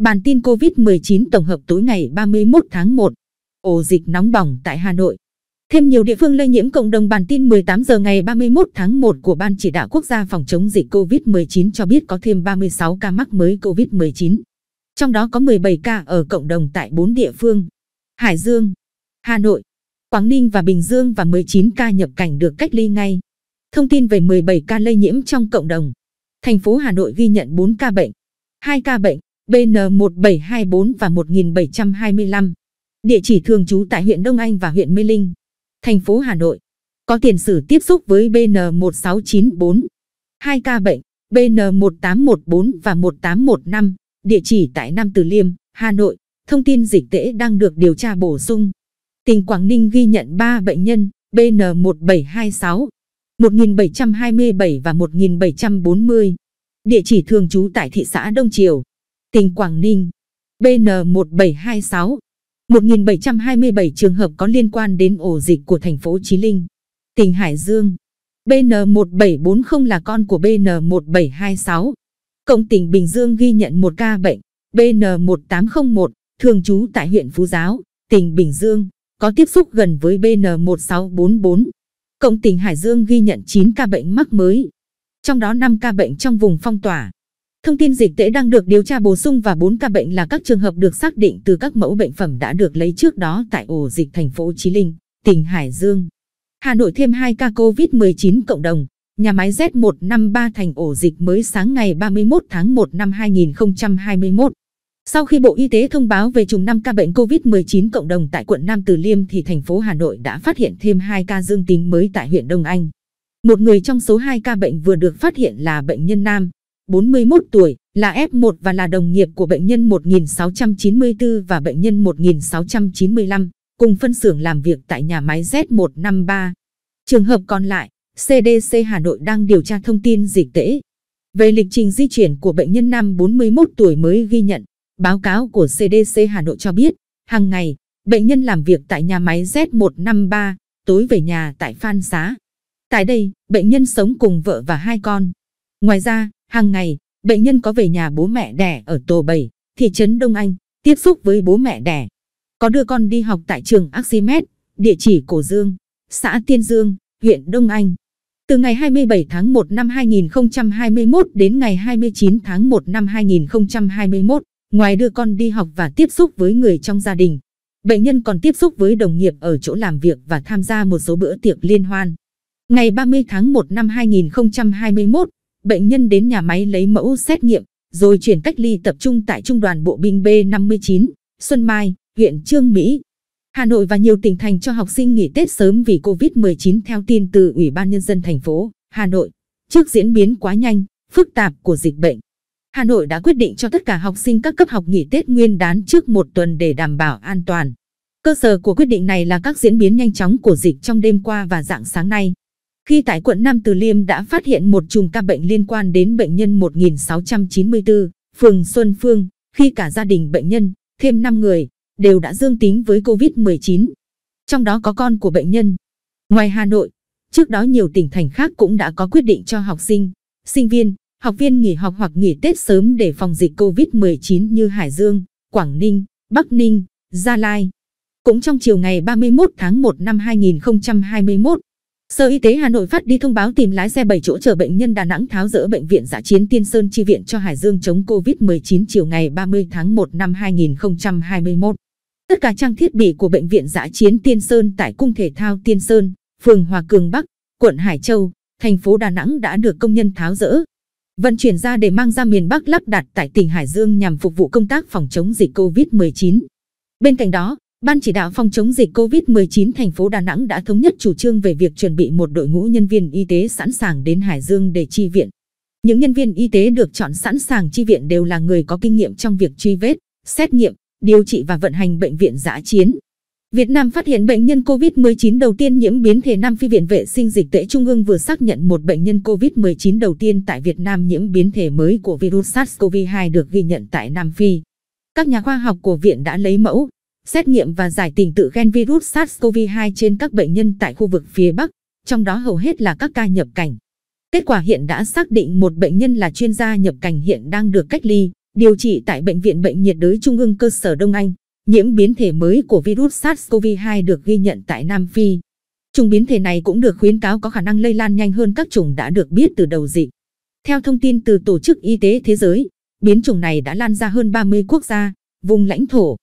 Bản tin COVID-19 tổng hợp tối ngày 31 tháng 1. Ổ dịch nóng bỏng tại Hà Nội. Thêm nhiều địa phương lây nhiễm cộng đồng bản tin 18 giờ ngày 31 tháng 1 của Ban Chỉ đạo Quốc gia phòng chống dịch COVID-19 cho biết có thêm 36 ca mắc mới COVID-19. Trong đó có 17 ca ở cộng đồng tại 4 địa phương. Hải Dương, Hà Nội, Quảng Ninh và Bình Dương và 19 ca nhập cảnh được cách ly ngay. Thông tin về 17 ca lây nhiễm trong cộng đồng. Thành phố Hà Nội ghi nhận 4 ca bệnh, 2 ca bệnh BN1724 và 1725. Địa chỉ thường trú tại huyện Đông Anh và huyện Mê Linh, thành phố Hà Nội. Có tiền sử tiếp xúc với BN1694. Hai ca bệnh BN1814 và 1815, địa chỉ tại Nam Từ Liêm, Hà Nội. Thông tin dịch tễ đang được điều tra bổ sung. Tỉnh Quảng Ninh ghi nhận 3 bệnh nhân BN1726, 1727 và 1740. Địa chỉ thường trú tại thị xã Đông Triều, tỉnh Quảng Ninh. BN1726 1727 trường hợp có liên quan đến ổ dịch của thành phố Chí Linh, tỉnh Hải Dương. BN1740 là con của BN1726. Cộng tỉnh Bình Dương ghi nhận một ca bệnh BN1801 thường trú tại huyện Phú Giáo, tỉnh Bình Dương, có tiếp xúc gần với BN1644. Cộng tỉnh Hải Dương ghi nhận 9 ca bệnh mắc mới, trong đó 5 ca bệnh trong vùng phong tỏa. Thông tin dịch tễ đang được điều tra bổ sung và 4 ca bệnh là các trường hợp được xác định từ các mẫu bệnh phẩm đã được lấy trước đó tại ổ dịch thành phố Chí Linh, tỉnh Hải Dương. Hà Nội thêm 2 ca COVID-19 cộng đồng, nhà máy Z153 thành ổ dịch mới sáng ngày 31 tháng 1 năm 2021. Sau khi Bộ Y tế thông báo về chùm 5 ca bệnh COVID-19 cộng đồng tại quận Nam Từ Liêm thì thành phố Hà Nội đã phát hiện thêm 2 ca dương tính mới tại huyện Đông Anh. Một người trong số 2 ca bệnh vừa được phát hiện là bệnh nhân nam, 41 tuổi, là F1 và là đồng nghiệp của bệnh nhân 1694 và bệnh nhân 1695, cùng phân xưởng làm việc tại nhà máy Z153. Trường hợp còn lại, CDC Hà Nội đang điều tra thông tin dịch tễ. Về lịch trình di chuyển của bệnh nhân nam 41 tuổi mới ghi nhận, báo cáo của CDC Hà Nội cho biết, hàng ngày, bệnh nhân làm việc tại nhà máy Z153, tối về nhà tại Phan Xá. Tại đây, bệnh nhân sống cùng vợ và hai con. Ngoài ra, Hàng ngày, bệnh nhân có về nhà bố mẹ đẻ ở Tổ 7, thị trấn Đông Anh, tiếp xúc với bố mẹ đẻ. Có đưa con đi học tại trường Aximet, địa chỉ Cổ Dương, xã Tiên Dương, huyện Đông Anh. Từ ngày 27 tháng 1 năm 2021 đến ngày 29 tháng 1 năm 2021, ngoài đưa con đi học và tiếp xúc với người trong gia đình, bệnh nhân còn tiếp xúc với đồng nghiệp ở chỗ làm việc và tham gia một số bữa tiệc liên hoan. Ngày 30 tháng 1 năm 2021, bệnh nhân đến nhà máy lấy mẫu xét nghiệm, rồi chuyển cách ly tập trung tại Trung đoàn Bộ binh B59, Xuân Mai, huyện Trương Mỹ. Hà Nội và nhiều tỉnh thành cho học sinh nghỉ Tết sớm vì COVID-19 theo tin từ Ủy ban Nhân dân thành phố Hà Nội. Trước diễn biến quá nhanh, phức tạp của dịch bệnh, Hà Nội đã quyết định cho tất cả học sinh các cấp học nghỉ Tết nguyên đán trước một tuần để đảm bảo an toàn. Cơ sở của quyết định này là các diễn biến nhanh chóng của dịch trong đêm qua và dạng sáng nay khi tại quận Nam Từ Liêm đã phát hiện một chùm ca bệnh liên quan đến bệnh nhân 1694, phường Xuân Phương, khi cả gia đình bệnh nhân, thêm 5 người, đều đã dương tính với COVID-19. Trong đó có con của bệnh nhân. Ngoài Hà Nội, trước đó nhiều tỉnh thành khác cũng đã có quyết định cho học sinh, sinh viên, học viên nghỉ học hoặc nghỉ Tết sớm để phòng dịch COVID-19 như Hải Dương, Quảng Ninh, Bắc Ninh, Gia Lai. Cũng trong chiều ngày 31 tháng 1 năm 2021, Sở Y tế Hà Nội phát đi thông báo tìm lái xe 7 chỗ chở bệnh nhân Đà Nẵng tháo rỡ bệnh viện giã chiến Tiên Sơn chi viện cho Hải Dương chống COVID-19 chiều ngày 30 tháng 1 năm 2021. Tất cả trang thiết bị của bệnh viện giã chiến Tiên Sơn tại cung thể thao Tiên Sơn, phường Hòa Cường Bắc, quận Hải Châu, thành phố Đà Nẵng đã được công nhân tháo rỡ, vận chuyển ra để mang ra miền Bắc lắp đặt tại tỉnh Hải Dương nhằm phục vụ công tác phòng chống dịch COVID-19. Bên cạnh đó, Ban chỉ đạo phòng chống dịch COVID-19 thành phố Đà Nẵng đã thống nhất chủ trương về việc chuẩn bị một đội ngũ nhân viên y tế sẵn sàng đến Hải Dương để chi viện. Những nhân viên y tế được chọn sẵn sàng chi viện đều là người có kinh nghiệm trong việc truy vết, xét nghiệm, điều trị và vận hành bệnh viện giã chiến. Việt Nam phát hiện bệnh nhân COVID-19 đầu tiên nhiễm biến thể Nam Phi Viện Vệ sinh Dịch tễ Trung ương vừa xác nhận một bệnh nhân COVID-19 đầu tiên tại Việt Nam nhiễm biến thể mới của virus SARS-CoV-2 được ghi nhận tại Nam Phi. Các nhà khoa học của viện đã lấy mẫu, xét nghiệm và giải trình tự gen virus SARS-CoV-2 trên các bệnh nhân tại khu vực phía Bắc, trong đó hầu hết là các ca nhập cảnh. Kết quả hiện đã xác định một bệnh nhân là chuyên gia nhập cảnh hiện đang được cách ly, điều trị tại Bệnh viện Bệnh nhiệt đới Trung ương cơ sở Đông Anh. Nhiễm biến thể mới của virus SARS-CoV-2 được ghi nhận tại Nam Phi. Chủng biến thể này cũng được khuyến cáo có khả năng lây lan nhanh hơn các chủng đã được biết từ đầu dịch. Theo thông tin từ Tổ chức Y tế Thế giới, biến chủng này đã lan ra hơn 30 quốc gia, vùng lãnh thổ.